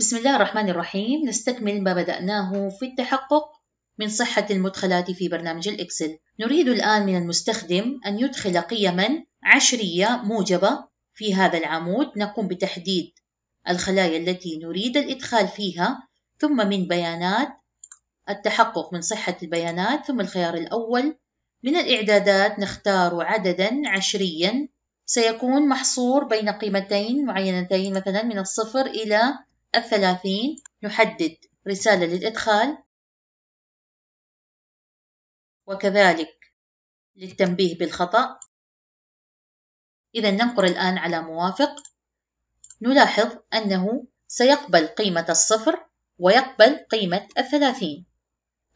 بسم الله الرحمن الرحيم نستكمل ما بدأناه في التحقق من صحة المدخلات في برنامج الإكسل نريد الآن من المستخدم أن يدخل قيما عشرية موجبة في هذا العمود نقوم بتحديد الخلايا التي نريد الإدخال فيها ثم من بيانات التحقق من صحة البيانات ثم الخيار الأول من الإعدادات نختار عددا عشريا سيكون محصور بين قيمتين معينتين مثلا من الصفر إلى الثلاثين نحدد رسالة للإدخال وكذلك للتنبيه بالخطأ إذا ننقر الآن على موافق نلاحظ أنه سيقبل قيمة الصفر ويقبل قيمة الثلاثين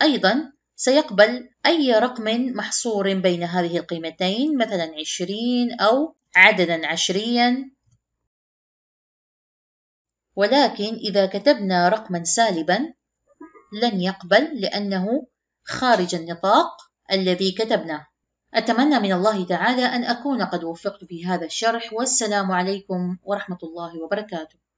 أيضا سيقبل أي رقم محصور بين هذه القيمتين مثلا عشرين أو عددا عشريا ولكن إذا كتبنا رقما سالبا لن يقبل لأنه خارج النطاق الذي كتبناه أتمنى من الله تعالى أن أكون قد وفقت في هذا الشرح والسلام عليكم ورحمة الله وبركاته